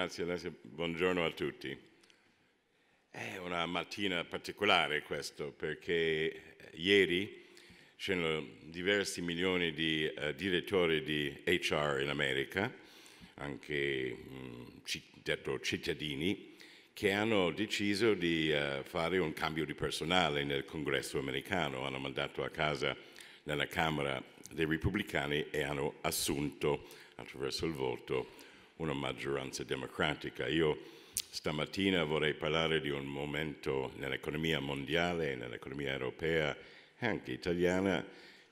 grazie Alessia, buongiorno a tutti. È una mattina particolare questo perché eh, ieri c'erano diversi milioni di uh, direttori di HR in America, anche mh, mm, detto cittadini, che hanno deciso di uh, fare un cambio di personale nel congresso americano, hanno mandato a casa nella Camera dei Repubblicani e hanno assunto attraverso il voto una maggioranza democratica. Io stamattina vorrei parlare di un momento nell'economia mondiale, nell'economia europea e anche italiana,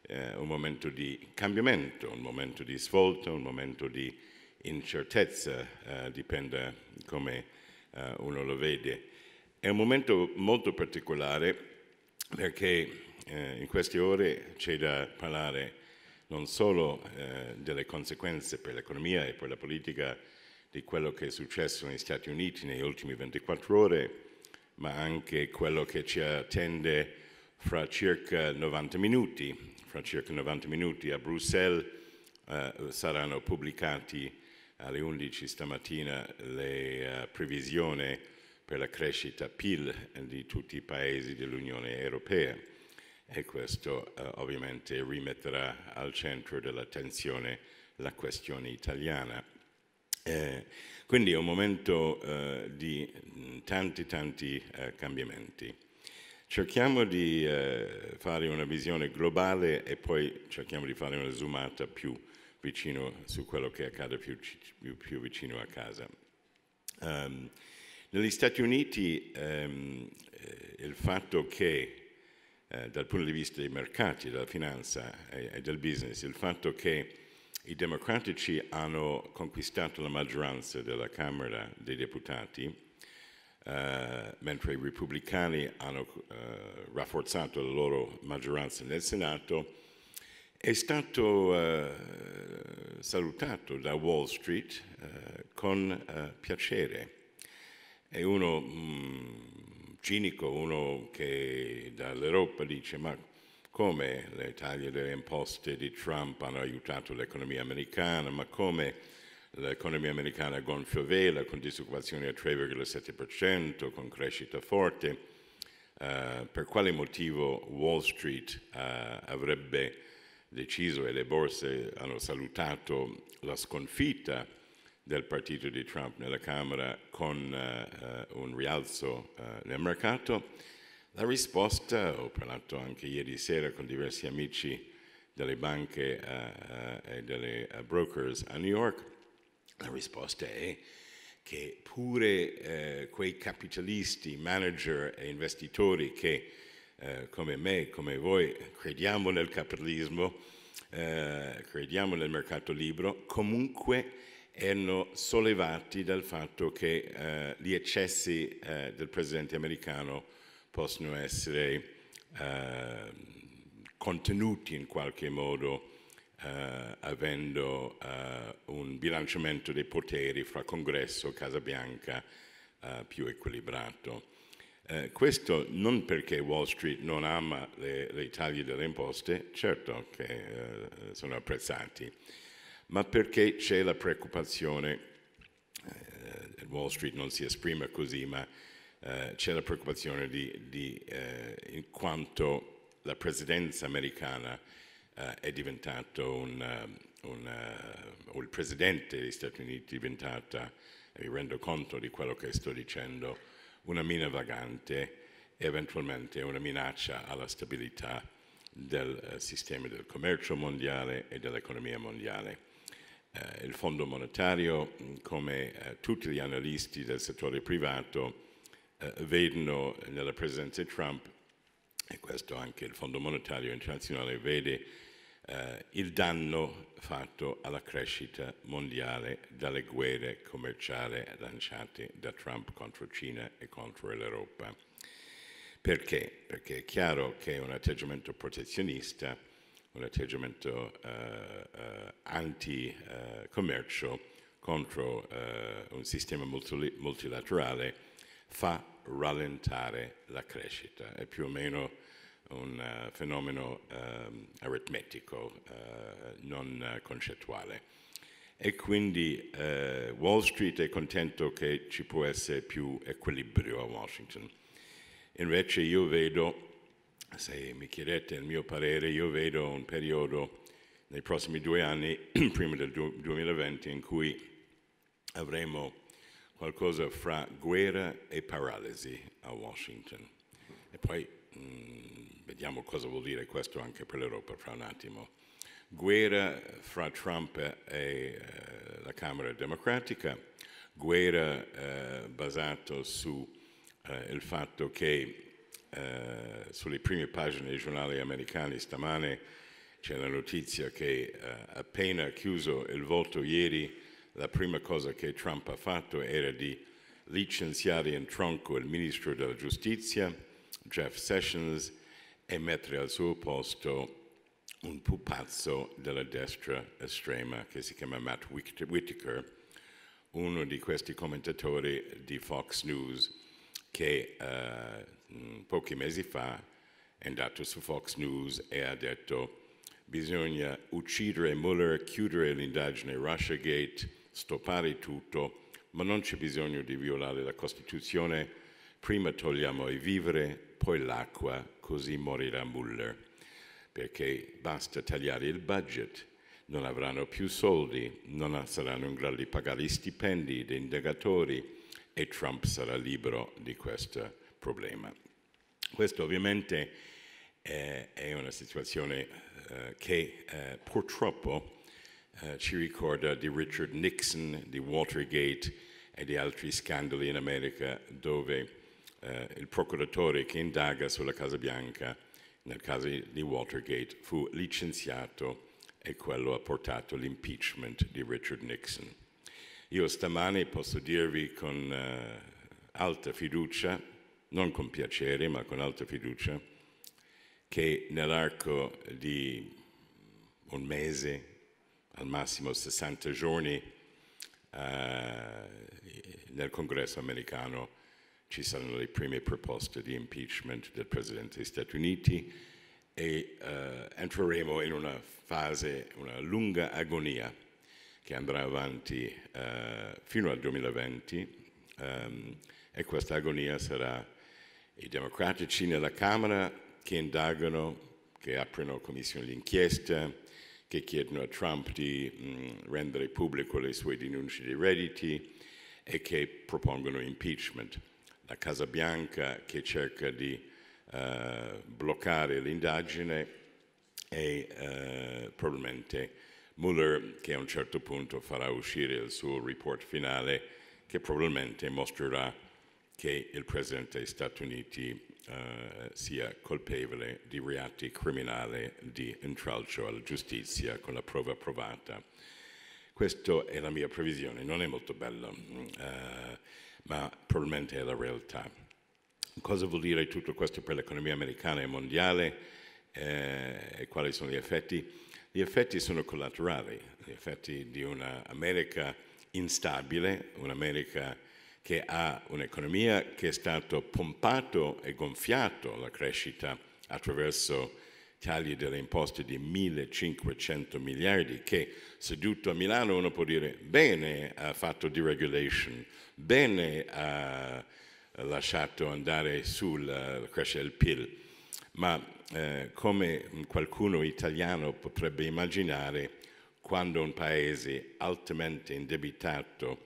eh, un momento di cambiamento, un momento di svolta, un momento di incertezza, eh, dipende come eh, uno lo vede. È un momento molto particolare perché eh, in queste ore c'è da parlare non solo eh, delle conseguenze per l'economia e per la politica di quello che è successo negli Stati Uniti negli ultimi 24 ore, ma anche quello che ci attende fra circa 90 minuti. Fra circa 90 minuti a Bruxelles eh, saranno pubblicati alle 11 stamattina le uh, previsioni per la crescita PIL di tutti i paesi dell'Unione Europea e questo eh, ovviamente rimetterà al centro dell'attenzione la questione italiana. Eh, quindi è un momento eh, di mm, tanti tanti eh, cambiamenti. Cerchiamo di eh, fare una visione globale e poi cerchiamo di fare una zoomata più vicino su quello che accade più, più, più vicino a casa. Um, negli Stati Uniti um, il fatto che eh, dal punto di vista dei mercati, della finanza e, e, del business, il fatto che i democratici hanno conquistato la maggioranza della Camera dei Deputati, eh, mentre i repubblicani hanno eh, rafforzato la loro maggioranza nel Senato, è stato uh, salutato da Wall Street uh, con uh, piacere e uno mh, mm, cinico uno che dall'Europa dice ma come le taglie delle imposte di Trump hanno aiutato l'economia americana, ma come l'economia americana è gonfio vela con disoccupazione al 3,7%, con crescita forte, uh, per quale motivo Wall Street uh, avrebbe deciso e le borse hanno salutato la sconfitta del partito di Trump nella Camera con eh, eh, un rialzo eh, nel mercato, la risposta, ho parlato anche ieri sera con diversi amici delle banche eh, eh e delle eh, brokers a New York, la risposta è che pure quei capitalisti, manager e investitori che come me, come voi, crediamo nel capitalismo, crediamo nel mercato libero, comunque erano sollevati dal fatto che eh, gli eccessi eh, del presidente americano possono essere eh, contenuti in qualche modo Uh, avendo uh, un bilanciamento dei poteri fra Congresso e Casa Bianca uh, più equilibrato. questo non perché Wall Street non ama le, le taglie delle imposte, certo che sono apprezzati, ma perché c'è la preoccupazione, eh, Wall Street non si esprime così, ma eh, c'è la preoccupazione di, di eh, in quanto la presidenza americana eh, è diventata un, eh, un eh, o il presidente degli Stati Uniti è diventata, e mi rendo conto di quello che sto dicendo, una mina vagante, e eventualmente una minaccia alla stabilità del sistema del commercio mondiale e dell'economia mondiale eh, il Fondo Monetario, mm, come eh, tutti gli analisti del settore privato, eh, vedono nella presenza di Trump, e questo anche il Fondo Monetario Internazionale vede, eh, il danno fatto alla crescita mondiale dalle guerre commerciali lanciate da Trump contro Cina e contro l'Europa. Perché? Perché è chiaro che un atteggiamento protezionista un atteggiamento eh, eh, anti-commercio contro eh, un sistema multilaterale fa rallentare la crescita. È più o meno un fenomeno ehm, aritmetico, non concettuale. E quindi Wall Street è contento che ci può essere più equilibrio a Washington. Invece io vedo se mi chiedete il mio parere, io vedo un periodo nei prossimi due anni, prima del 2020, in cui avremo qualcosa fra guerra e paralisi a Washington. E poi mh, mm, vediamo cosa vuol dire questo anche per l'Europa fra un attimo. Guerra fra Trump e eh, la Camera Democratica, guerra eh, basata sul eh, fatto che eh, sulle prime pagine dei giornali americani stamane c'è la notizia che eh, appena chiuso il voto ieri la prima cosa che Trump ha fatto era di licenziare in tronco il ministro della giustizia, Jeff Sessions, e mettere al suo posto un pupazzo della destra estrema che si chiama Matt Whitaker, uno di questi commentatori di Fox News che eh, Mm, pochi mesi fa è andato su Fox News e ha detto bisogna uccidere Mueller, chiudere l'indagine Russiagate, stoppare tutto, ma non c'è bisogno di violare la Costituzione, prima togliamo i vivere, poi l'acqua, così morirà Mueller, perché basta tagliare il budget, non avranno più soldi, non saranno in grado di pagare gli stipendi dei indagatori e Trump sarà libero di questa problema. Questo ovviamente eh, è una situazione eh, che eh, purtroppo eh, ci ricorda di Richard Nixon, di Watergate e di altri scandali in America dove eh, il procuratore che indaga sulla Casa Bianca nel caso di Watergate fu licenziato e quello ha portato all'impeachment di Richard Nixon. Io stamani posso dirvi con eh, alta fiducia non con piacere ma con alta fiducia, che nell'arco di un mese, al massimo 60 giorni, eh, nel congresso americano ci saranno le prime proposte di impeachment del Presidente degli Stati Uniti e eh, entreremo in una fase, una lunga agonia che andrà avanti eh, fino al 2020 ehm, e questa agonia sarà i democratici nella Camera che indagano, che aprono commissioni d'inchiesta, che chiedono a Trump di mh, mm, rendere pubblico le sue denunce di redditi e che propongono impeachment. La Casa Bianca che cerca di uh, bloccare l'indagine e uh, probabilmente Mueller che a un certo punto farà uscire il suo report finale che probabilmente mostrerà che il Presidente degli Stati Uniti eh, sia colpevole di reati criminali di intralcio alla giustizia con la prova provata. Questa è la mia previsione, non è molto bella, mm, eh, ma probabilmente è la realtà. Cosa vuol dire tutto questo per l'economia americana e mondiale eh, e quali sono gli effetti? Gli effetti sono collaterali, gli effetti di un'America instabile, un'America che ha un'economia che è stato pompato e gonfiato la crescita attraverso tagli delle imposte di 1500 miliardi che seduto a Milano uno può dire bene ha fatto deregulation, bene ha lasciato andare sulla crescita del PIL, ma eh, come qualcuno italiano potrebbe immaginare quando un paese altamente indebitato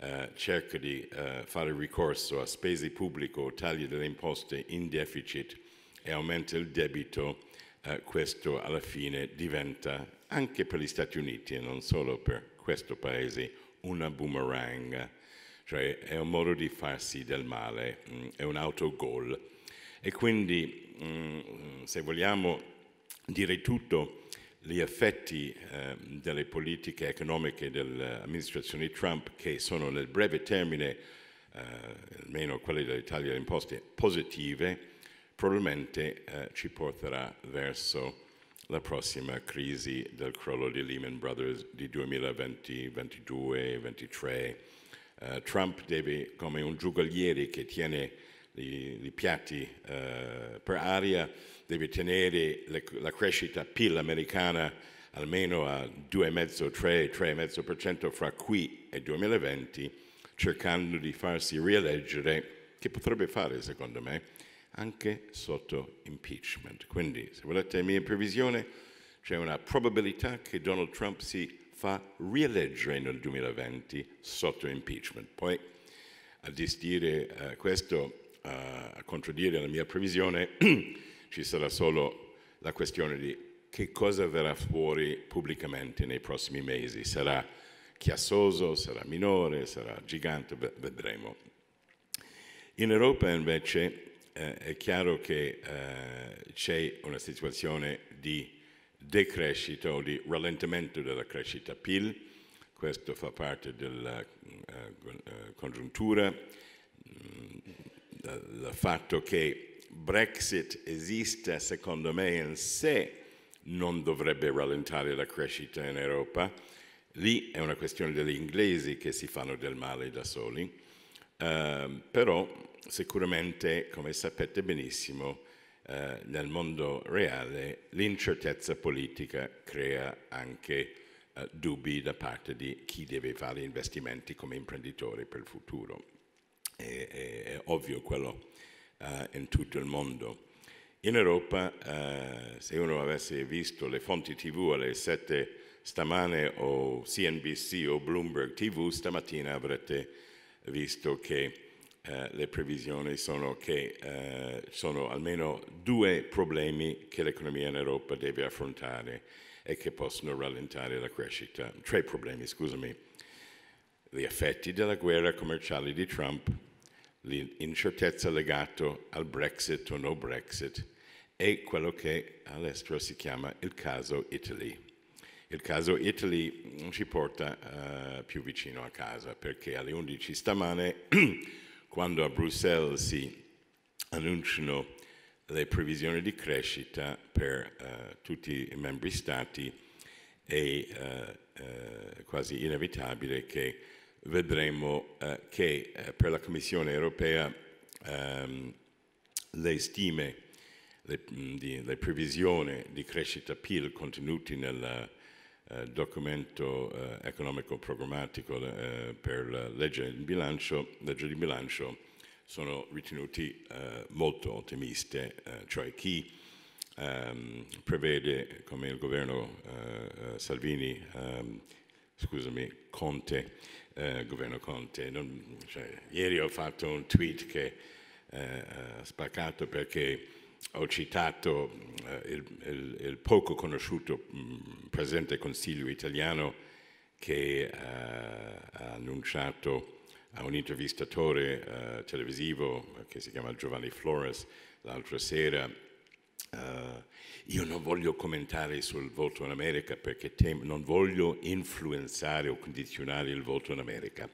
eh, cerca di eh, fare ricorso a spese pubbliche o tagli delle imposte in deficit e aumenta il debito, eh, questo alla fine diventa anche per gli Stati Uniti e non solo per questo paese una boomerang, cioè è un modo di farsi del male, mh, mm, è un autogol. E quindi mh, mm, se vogliamo dire tutto, gli effetti eh, delle politiche economiche dell'amministrazione Trump che sono nel breve termine, eh, almeno quelli dell'Italia delle imposte, positive, probabilmente eh, ci porterà verso la prossima crisi del crollo di Lehman Brothers di 2020, 2022, 2023. Uh, Trump deve, come un giugheliere che tiene i, piatti uh, per aria, deve tenere le, la crescita PIL americana almeno a 2,5-3-3,5% fra qui e 2020, cercando di farsi rieleggere, che potrebbe fare secondo me, anche sotto impeachment. Quindi, se volete la mia previsione, c'è una probabilità che Donald Trump si fa rieleggere nel 2020 sotto impeachment. Poi, a distire uh, eh, questo, uh, a contraddire la mia previsione, ci sarà solo la questione di che cosa verrà fuori pubblicamente nei prossimi mesi. Sarà chiassoso, sarà minore, sarà gigante, vedremo. In Europa invece eh, è chiaro che eh, c'è una situazione di decrescita o di rallentamento della crescita PIL, questo fa parte della eh, eh congiuntura, il mm, fatto che Brexit esiste secondo me, in sé non dovrebbe rallentare la crescita in Europa. Lì è una questione degli inglesi che si fanno del male da soli, uh, però sicuramente, come sapete benissimo, uh, nel mondo reale l'incertezza politica crea anche uh, dubbi da parte di chi deve fare investimenti come imprenditore per il futuro. È, è, è ovvio quello eh, in tutto il mondo. In Europa, eh, se uno avesse visto le fonti TV alle 7 stamane o CNBC o Bloomberg TV, stamattina avrete visto che eh, le previsioni sono che eh, sono almeno due problemi che l'economia in Europa deve affrontare e che possono rallentare la crescita. Tre problemi, scusami. Gli effetti della guerra commerciale di Trump l'incertezza legata al Brexit o no Brexit e quello che all'estero si chiama il caso Italy. Il caso Italy ci porta uh, più vicino a casa perché alle 11 stamane, quando a Bruxelles si annunciano le previsioni di crescita per uh, tutti i membri stati, è uh, quasi inevitabile che vedremo eh, che eh, per la Commissione europea ehm, le stime, le, mm, di, le, previsioni di crescita PIL contenute nel eh, documento eh, economico programmatico eh, per la legge di bilancio, legge di bilancio sono ritenuti eh, molto ottimiste, cioè chi ehm, prevede, come il governo Salvini ehm, scusami, Conte, eh, governo Conte. Non, cioè, ieri ho fatto un tweet che eh, ha spaccato perché ho citato eh, il, il, il, poco conosciuto mh, mm, Presidente del Consiglio italiano che eh, ha annunciato a un intervistatore eh, televisivo che si chiama Giovanni Flores l'altra sera eh, io non voglio commentare sul voto in America perché tem- non voglio influenzare o condizionare il voto in America.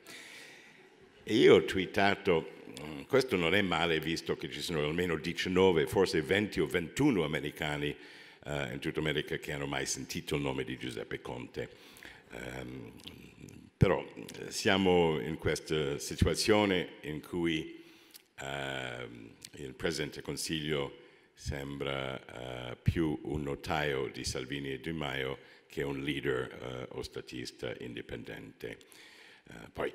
E io ho twittato, mm, questo non è male visto che ci sono almeno 19, forse 20 o 21 americani uh, in tutta America che hanno mai sentito il nome di Giuseppe Conte. Um, però eh, siamo in questa situazione in cui uh, il Presidente del Consiglio sembra uh, più un notaio di Salvini e Di Maio che un leader eh, o statista indipendente. Eh, poi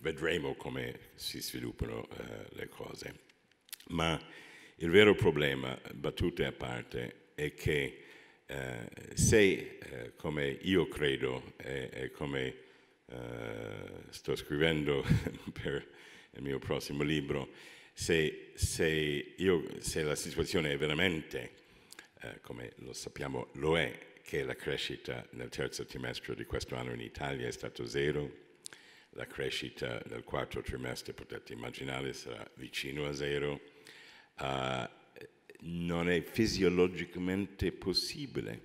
vedremo come si sviluppano eh, le cose. Ma il vero problema, battute a parte, è che eh, se, eh, come io credo e, come eh, sto scrivendo per il mio prossimo libro, se, se, io, se la situazione è veramente eh, come lo sappiamo lo è, che la crescita nel terzo trimestre di questo anno in Italia è stata zero, la crescita nel quarto trimestre, potete immaginare, sarà vicino a zero. Uh, non è fisiologicamente possibile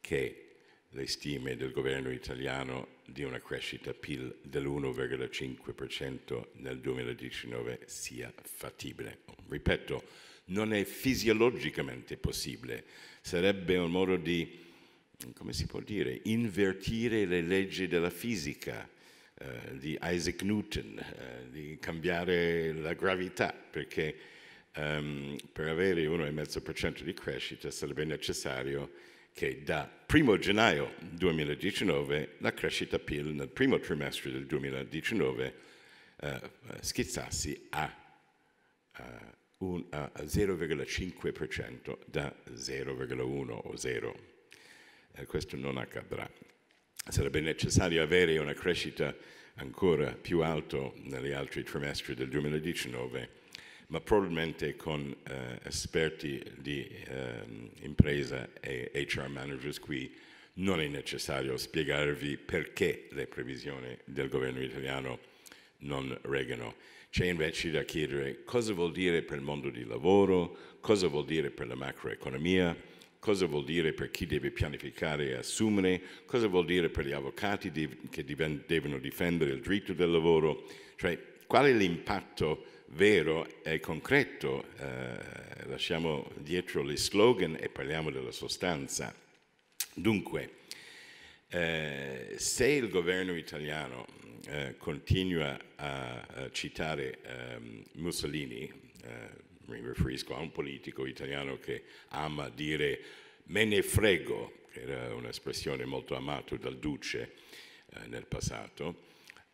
che le stime del governo italiano di una crescita PIL dell'1,5% nel 2019 sia fattibile. Ripeto, non è fisiologicamente possibile. Sarebbe un modo di, come si può dire, invertire le leggi della fisica eh, di Isaac Newton, eh, di cambiare la gravità, perché um, per avere 1,5% di crescita sarebbe necessario che da 1 gennaio 2019 la crescita PIL nel primo trimestre del 2019 eh, schizzasse a, a eh, un, a 0,5% da 0,1 o 0. Eh, questo non accadrà. Sarebbe necessario avere una crescita ancora più alta negli altri trimestri del 2019, ma probabilmente con eh, esperti di eh, impresa e HR managers qui non è necessario spiegarvi perché le previsioni del governo italiano non regano c'è invece da chiedere cosa vuol dire per il mondo del lavoro, cosa vuol dire per la macroeconomia, cosa vuol dire per chi deve pianificare e assumere, cosa vuol dire per gli avvocati che devono difendere il diritto del lavoro, cioè qual è l'impatto vero e concreto. Eh, lasciamo dietro gli slogan e parliamo della sostanza. Dunque, eh, se il governo italiano eh, continua a, a citare um, Mussolini, eh, mi riferisco a un politico italiano che ama dire me ne frego, che era un'espressione molto amata dal duce eh, nel passato,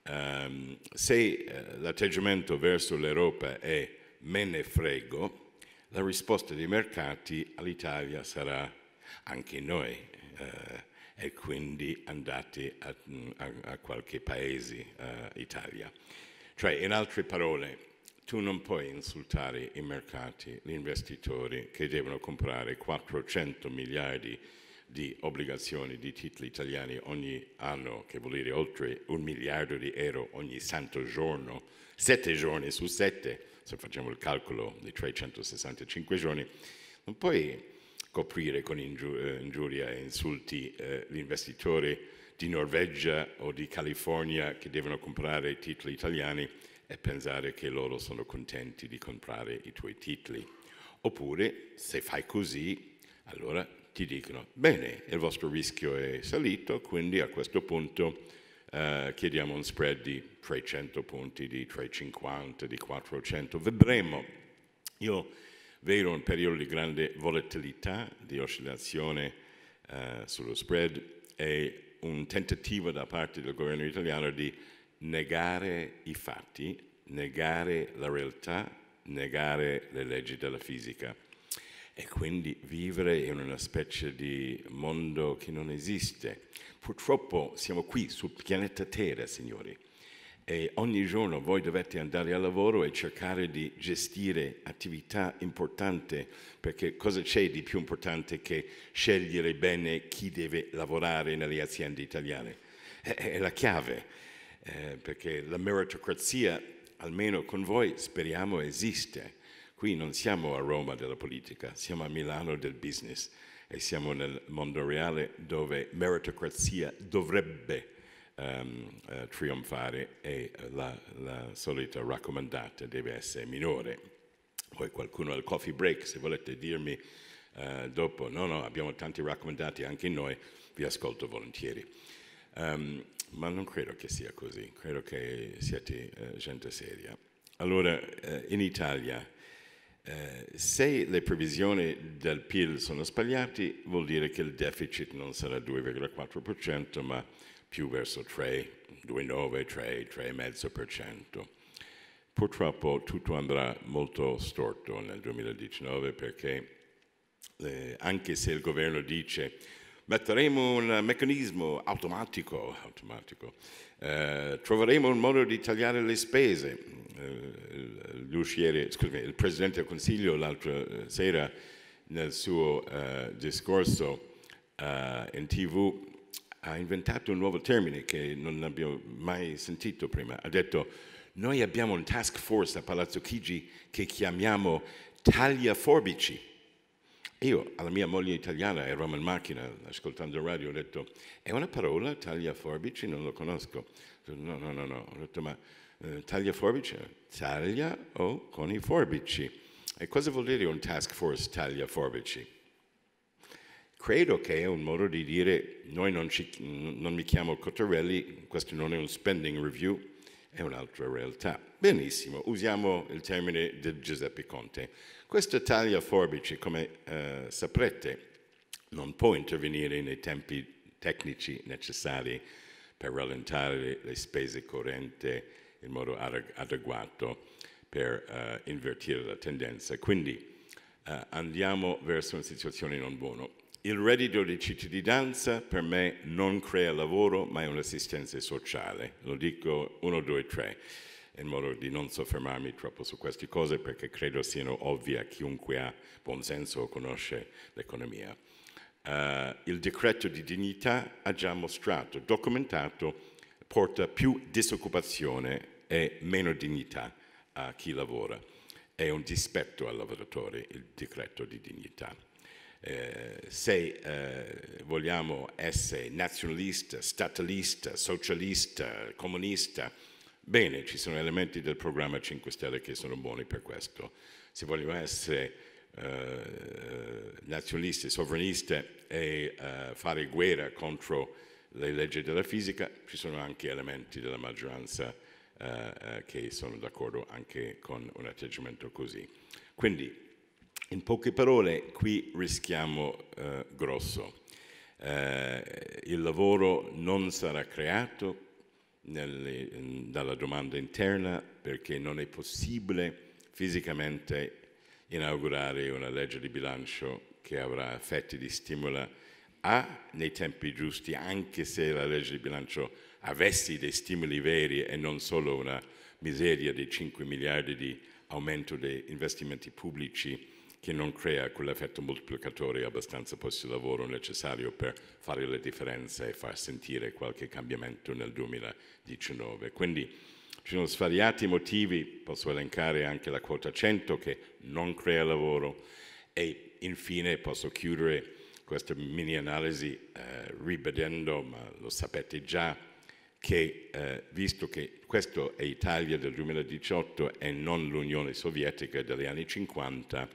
um, se eh, l'atteggiamento verso l'Europa è me ne frego, la risposta dei mercati all'Italia sarà anche noi eh, e quindi andate a, a, a qualche paese, uh, Italia. Cioè, in altre parole, tu non puoi insultare i mercati, gli investitori che devono comprare 400 miliardi di obbligazioni di titoli italiani ogni anno, che vuol dire oltre un miliardo di euro ogni santo giorno, sette giorni su sette, se facciamo il calcolo di 365 giorni, non puoi coprire con eh, ingiuria e insulti eh, gli investitori di Norvegia o di California che devono comprare titoli italiani e pensare che loro sono contenti di comprare i tuoi titoli. Oppure, se fai così, allora ti dicono, bene, il vostro rischio è salito, quindi a questo punto eh, chiediamo un spread di 300 punti, di 350, di 400, vedremo. Io vero un periodo di grande volatilità, di oscillazione eh, sullo spread e un tentativo da parte del governo italiano di negare i fatti, negare la realtà, negare le leggi della fisica e quindi vivere in una specie di mondo che non esiste. Purtroppo siamo qui sul pianeta Terra, signori e ogni giorno voi dovete andare al lavoro e cercare di gestire attività importanti, perché cosa c'è di più importante che scegliere bene chi deve lavorare nelle aziende italiane? È, la chiave, eh, perché la meritocrazia, almeno con voi, speriamo esiste. Qui non siamo a Roma della politica, siamo a Milano del business e siamo nel mondo reale dove meritocrazia dovrebbe esistere ehm, eh, trionfare e la, la solita raccomandata deve essere minore. Poi qualcuno al coffee break, se volete dirmi eh, dopo, no, no, abbiamo tanti raccomandati anche noi, vi ascolto volentieri. Um, ma non credo che sia così, credo che siate eh, gente seria. Allora, eh, in Italia, eh, se le previsioni del PIL sono sbagliate, vuol dire che il deficit non sarà 2,4%, ma più verso 3, 2,9, 3, 3,5%. Purtroppo tutto andrà molto storto nel 2019 perché eh, anche se il governo dice metteremo un meccanismo automatico, automatico eh, troveremo un modo di tagliare le spese. Eh, scusami, il Presidente del Consiglio l'altra sera nel suo eh, discorso eh, in tv ha inventato un nuovo termine che non abbiamo mai sentito prima. Ha detto, noi abbiamo un task force a Palazzo Chigi che chiamiamo taglia forbici. Io alla mia moglie italiana, eravamo in macchina ascoltando il radio, ho detto, è una parola, taglia forbici, non lo conosco. No, no, no, no. Ho detto, ma eh, taglia forbici? Taglia o con i forbici? E cosa vuol dire un task force taglia forbici? credo che è un modo di dire noi non, ci, non mi chiamo Cottarelli, questo non è un spending review, è un'altra realtà. Benissimo, usiamo il termine di Giuseppe Conte. Questa taglia forbice, come eh, saprete, non può intervenire nei tempi tecnici necessari per rallentare le spese correnti in modo adeguato per eh, invertire la tendenza. Quindi eh, andiamo verso una situazione non buona. Il reddito di cittadinanza per me non crea lavoro, ma è un'assistenza sociale. Lo dico uno, due, tre, in modo di non soffermarmi troppo su queste cose perché credo siano ovvie a chiunque ha buon senso o conosce l'economia. Uh, il decreto di dignità ha già mostrato, documentato, porta più disoccupazione e meno dignità a chi lavora. È un dispetto al lavoratore il decreto di dignità. Eh, se eh, vogliamo essere nazionalista, statalista, socialista, comunista, bene, ci sono elementi del programma 5 Stelle che sono buoni per questo. Se vogliamo essere eh, nazionalisti, sovranisti e eh, fare guerra contro le leggi della fisica, ci sono anche elementi della maggioranza eh, che sono d'accordo anche con un atteggiamento così. Quindi in poche parole, qui rischiamo eh, grosso. Eh, il lavoro non sarà creato nelle, dalla domanda interna perché non è possibile fisicamente inaugurare una legge di bilancio che avrà effetti di stimolo A nei tempi giusti, anche se la legge di bilancio avesse dei stimoli veri e non solo una miseria di 5 miliardi di aumento degli investimenti pubblici che non crea quell'effetto moltiplicatore abbastanza posti di lavoro necessario per fare la differenza e far sentire qualche cambiamento nel 2019. Quindi ci sono svariati motivi, posso elencare anche la quota 100 che non crea lavoro e infine posso chiudere questa mini analisi eh, ribadendo, ma lo sapete già, che eh, visto che questo è Italia del 2018 e non l'Unione Sovietica degli anni 50,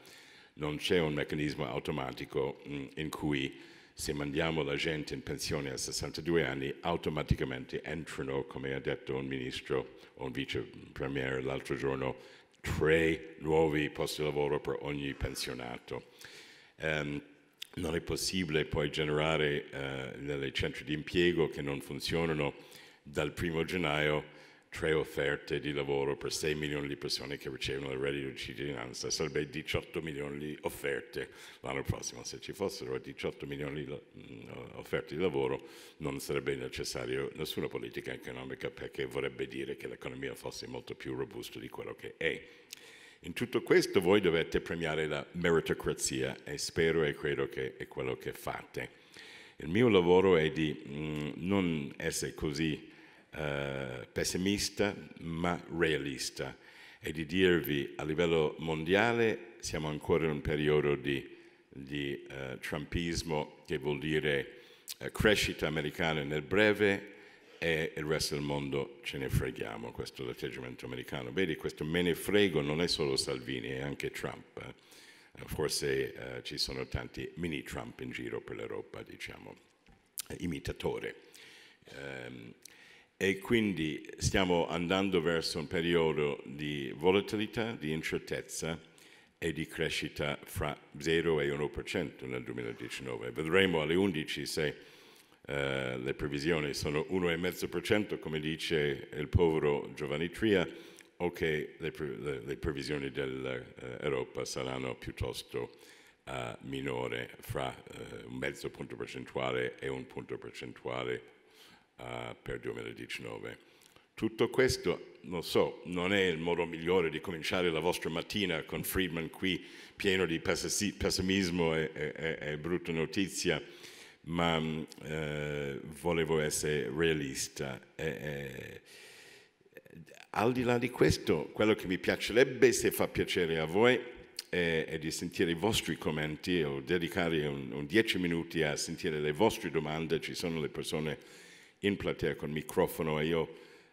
non c'è un meccanismo automatico mm, in cui se mandiamo la gente in pensione a 62 anni, automaticamente entrano, come ha detto un ministro o un vice premier l'altro giorno, tre nuovi posti di lavoro per ogni pensionato. Um, non è possibile poi generare uh, nelle centri di impiego che non funzionano dal primo gennaio tre offerte di lavoro per 6 milioni di persone che ricevono il reddito di cittadinanza, sarebbe 18 milioni di offerte l'anno prossimo. Se ci fossero 18 milioni di mm, eh, offerte di lavoro non sarebbe necessaria nessuna politica economica perché vorrebbe dire che l'economia fosse molto più robusta di quello che è. In tutto questo voi dovete premiare la meritocrazia e spero e credo che è quello che fate. Il mio lavoro è di mh, mm, non essere così eh, pessimista ma realista e di dirvi a livello mondiale siamo ancora in un periodo di, di eh, trumpismo che vuol dire eh, crescita americana nel breve e il resto del mondo ce ne freghiamo, questo è l'atteggiamento americano. Vedi, questo me ne frego non è solo Salvini, è anche Trump. Eh. Eh, forse ci sono tanti mini Trump in giro per l'Europa, diciamo, imitatore. Um, e quindi stiamo andando verso un periodo di volatilità, di incertezza e di crescita fra 0 e 1% nel 2019. Vedremo alle 11 se eh, le previsioni sono 1,5% come dice il povero Giovanni Tria o che le, le, le previsioni dell'Europa eh, saranno piuttosto eh, minore fra eh, un mezzo punto percentuale e un punto percentuale uh, per 2019. Tutto questo, non so, non è il modo migliore di cominciare la vostra mattina con Friedman qui pieno di pessimismo e, e, e brutta notizia, ma uh, volevo essere realista. E, al di là di questo, quello che mi piacerebbe, se fa piacere a voi, è, è di sentire i vostri commenti o dedicare un, un 10 minuti a sentire le vostre domande. Ci sono le persone in platea con microfono e io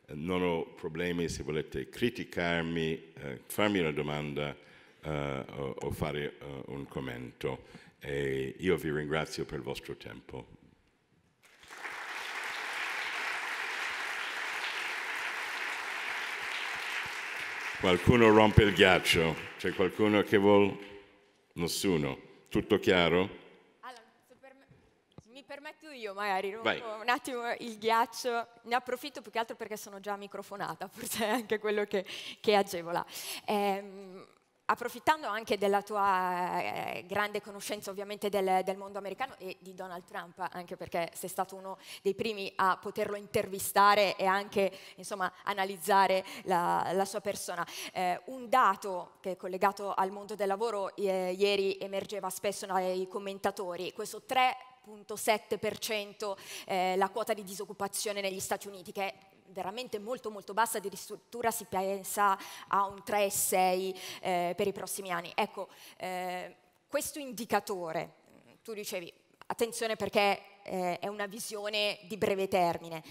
eh, non ho problemi se volete criticarmi, eh, farmi una domanda eh, o, o, fare eh, un commento. E io vi ringrazio per il vostro tempo. Qualcuno rompe il ghiaccio? C'è qualcuno che vuole? Nessuno. Tutto chiaro? io magari rompo Vai. un attimo il ghiaccio, ne approfitto più che altro perché sono già microfonata, forse è anche quello che, che agevola. Ehm, approfittando anche della tua eh, grande conoscenza ovviamente del, del, mondo americano e di Donald Trump, anche perché sei stato uno dei primi a poterlo intervistare e anche insomma, analizzare la, la, sua persona. Eh, un dato che è collegato al mondo del lavoro eh, ieri emergeva spesso dai commentatori, questo 3 3,7% eh, la quota di disoccupazione negli Stati Uniti, che è veramente molto molto bassa, addirittura si pensa a un 3,6 eh, per i prossimi anni. Ecco, eh, questo indicatore, tu dicevi, attenzione perché eh, è una visione di breve termine,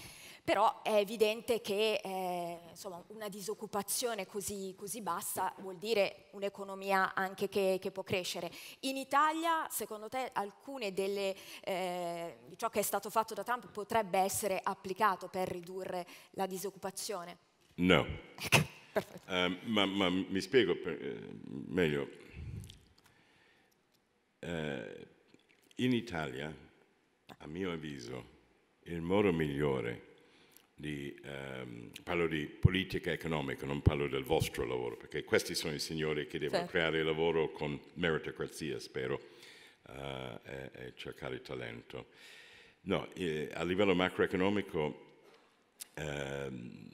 però è evidente che eh, insomma, una disoccupazione così, così, bassa vuol dire un'economia anche che, che, può crescere. In Italia, secondo te, alcune delle, eh, ciò che è stato fatto da Trump potrebbe essere applicato per ridurre la disoccupazione? No. uh, ma, ma, mi spiego per, eh, meglio. Uh, in Italia, a mio avviso, il modo migliore di, ehm, parlo di politica economica, non parlo del vostro lavoro, perché questi sono i signori che devono certo. creare lavoro con meritocrazia, spero, eh, e, e, cercare talento. No, eh, a livello macroeconomico ehm,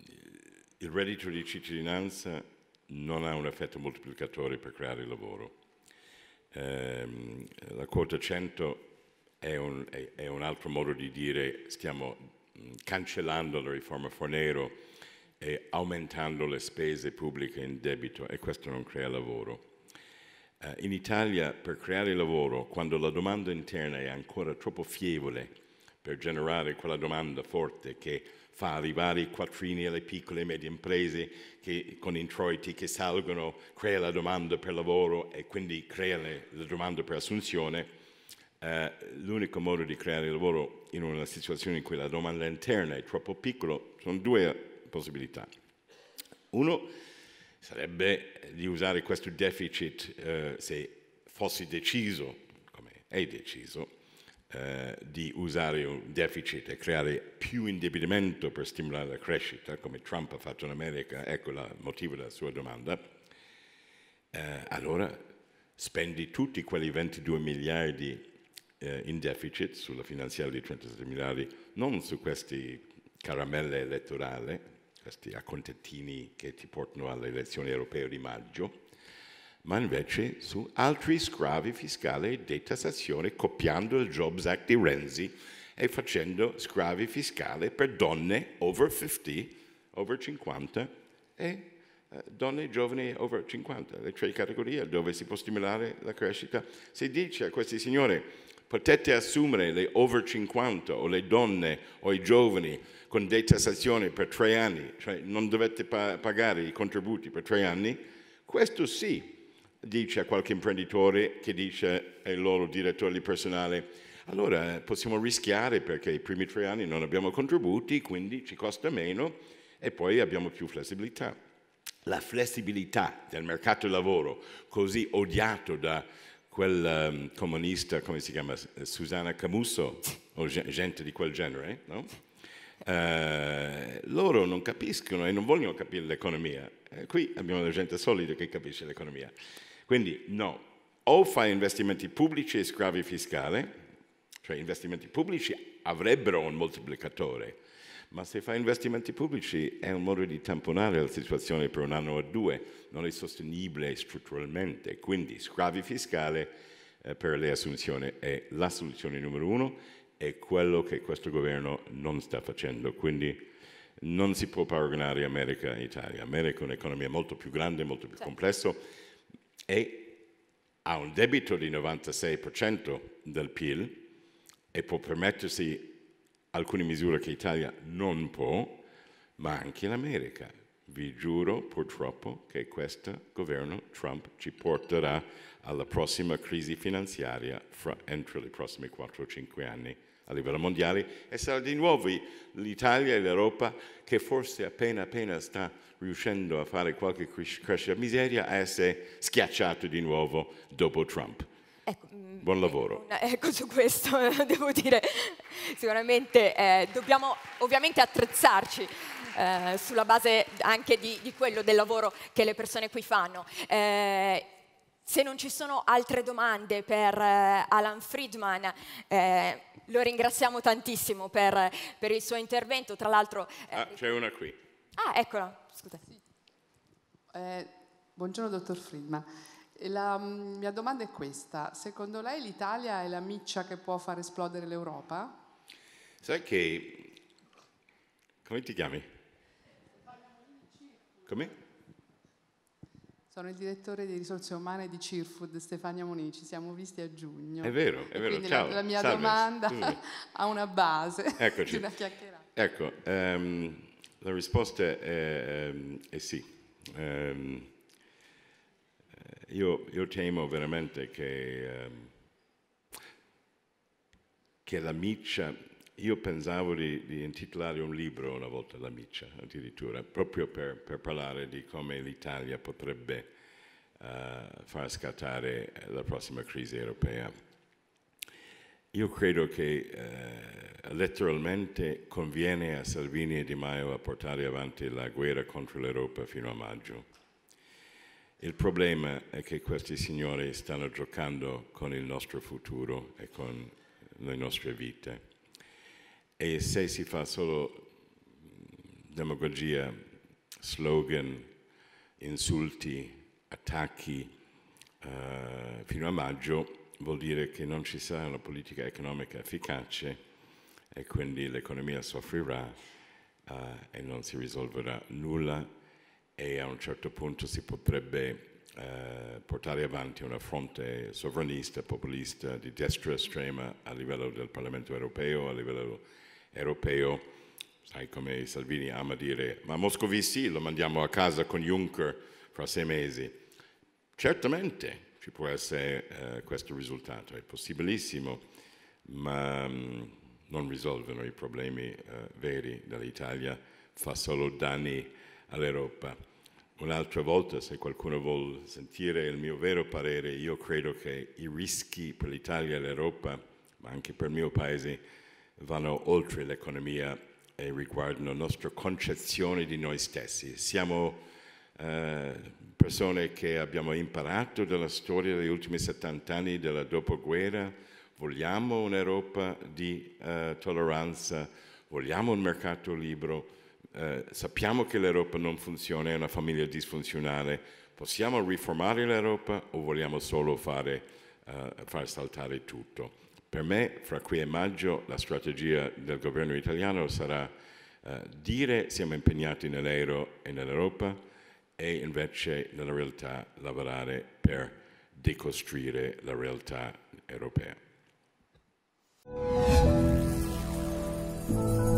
il reddito di cittadinanza non ha un effetto moltiplicatore per creare lavoro. Eh, la quota 100 è un, è, è un, altro modo di dire stiamo cancellando la riforma Fornero e aumentando le spese pubbliche in debito e questo non crea lavoro. Eh, in Italia per creare lavoro, quando la domanda interna è ancora troppo fievole per generare quella domanda forte che fa arrivare i quattrini alle piccole e medie imprese che, con introiti che salgono, crea la domanda per lavoro e quindi crea le, la domanda per assunzione, eh, l'unico modo di creare lavoro in una situazione in cui la domanda interna è troppo piccola sono due possibilità. Uno sarebbe di usare questo deficit eh, se fossi deciso, come hai deciso, eh, di usare un deficit e creare più indebitamento per stimolare la crescita, come Trump ha fatto in America, ecco il motivo della sua domanda, eh, allora spendi tutti quei 22 miliardi eh, in deficit sulla finanziaria di 37 miliardi, non su queste caramelle elettorali, questi accontentini che ti portano alle elezioni europee di maggio, ma invece su altri sgravi fiscali di tassazione copiando il Jobs Act di Renzi e facendo sgravi fiscali per donne over 50, over 50 e eh, donne giovani over 50, le tre categorie dove si può stimolare la crescita. Si dice a questi signori potete assumere le over 50 o le donne o i giovani con detassazione per tre anni, cioè non dovete pa pagare i contributi per tre anni, questo sì dice a qualche imprenditore che dice ai loro direttori di personale allora possiamo rischiare perché i primi tre anni non abbiamo contributi, quindi ci costa meno e poi abbiamo più flessibilità. La flessibilità del mercato del lavoro, così odiato da, quel um, comunista, come si chiama, Susanna Camusso, o gente di quel genere, no? eh, loro non capiscono e non vogliono capire l'economia. Eh, qui abbiamo la gente solida che capisce l'economia. Quindi no, o fai investimenti pubblici e sgravi fiscale, cioè investimenti pubblici avrebbero un moltiplicatore, ma se fa investimenti pubblici è un modo di tamponare la situazione per un anno o due, non è sostenibile strutturalmente. Quindi sgravi fiscali eh, per le assunzioni è la soluzione numero uno è quello che questo governo non sta facendo. Quindi non si può paragonare America e Italia. America è un'economia molto più grande, molto più certo. complessa e ha un debito di 96% del PIL e può permettersi alcune misure che l'Italia non può, ma anche l'America. Vi giuro purtroppo che questo governo Trump ci porterà alla prossima crisi finanziaria fra, entro i prossimi 4-5 anni a livello mondiale e sarà di nuovo l'Italia e l'Europa che forse appena appena sta riuscendo a fare qualche crescita miseria a essere schiacciato di nuovo dopo Trump. Ecco, mm, Buon eh, lavoro. Una, eh, ecco su questo devo dire, sicuramente eh, dobbiamo ovviamente attrezzarci eh, sulla base anche di, di, quello del lavoro che le persone qui fanno. Eh, se non ci sono altre domande per eh, Alan Friedman, lo ringraziamo tantissimo per, per, il suo intervento. Tra l'altro... Ah, c'è una qui. Ah, eccola, scusa. Sì. buongiorno, dottor Friedman. La mm, mia domanda è questa, secondo lei l'Italia è la miccia che può far esplodere l'Europa? Sai che... come ti chiami? Come? Sono il direttore di risorse umane di Cirfood, Stefania Monici, siamo visti a giugno. È vero, è vero. Ciao, la, la mia salve, domanda ha una base Eccoci. una chiacchierata. Ecco, um, la risposta è, ehm, è sì. Um, io, io temo veramente che, ehm, che la miccia, io pensavo di, di, intitolare un libro una volta la miccia, addirittura, proprio per, per parlare di come l'Italia potrebbe uh, far scattare la prossima crisi europea. Io credo che uh, eh, elettoralmente conviene a Salvini e Di Maio a portare avanti la guerra contro l'Europa fino a maggio il problema è che questi signori stanno giocando con il nostro futuro e con le nostre vite. E se si fa solo mm, demagogia, slogan, insulti, attacchi uh, fino a maggio, vuol dire che non ci sarà una politica economica efficace e quindi l'economia soffrirà uh, e non si risolverà nulla e a un certo punto si potrebbe eh, portare avanti una fronte sovranista, populista, di destra estrema a livello del Parlamento europeo, a livello europeo. Sai come Salvini ama dire, ma Moscovici lo mandiamo a casa con Juncker fra sei mesi. Certamente ci può essere eh, questo risultato, è possibilissimo, ma mh, mm, non risolvono i problemi eh, veri dell'Italia, fa solo danni all'Europa. Un'altra volta, se qualcuno vuole sentire il mio vero parere, io credo che i rischi per l'Italia e l'Europa, ma anche per il mio paese, vanno oltre l'economia e riguardano la nostra concezione di noi stessi. Siamo eh, persone che abbiamo imparato dalla storia degli ultimi 70 anni della dopoguerra, vogliamo un'Europa di eh, tolleranza, vogliamo un mercato libero, eh, sappiamo che l'Europa non funziona, è una famiglia disfunzionale, possiamo riformare l'Europa o vogliamo solo fare, eh, far saltare tutto? Per me, fra qui e maggio, la strategia del governo italiano sarà eh, dire siamo impegnati nell'euro e nell'Europa e invece nella realtà lavorare per decostruire la realtà europea.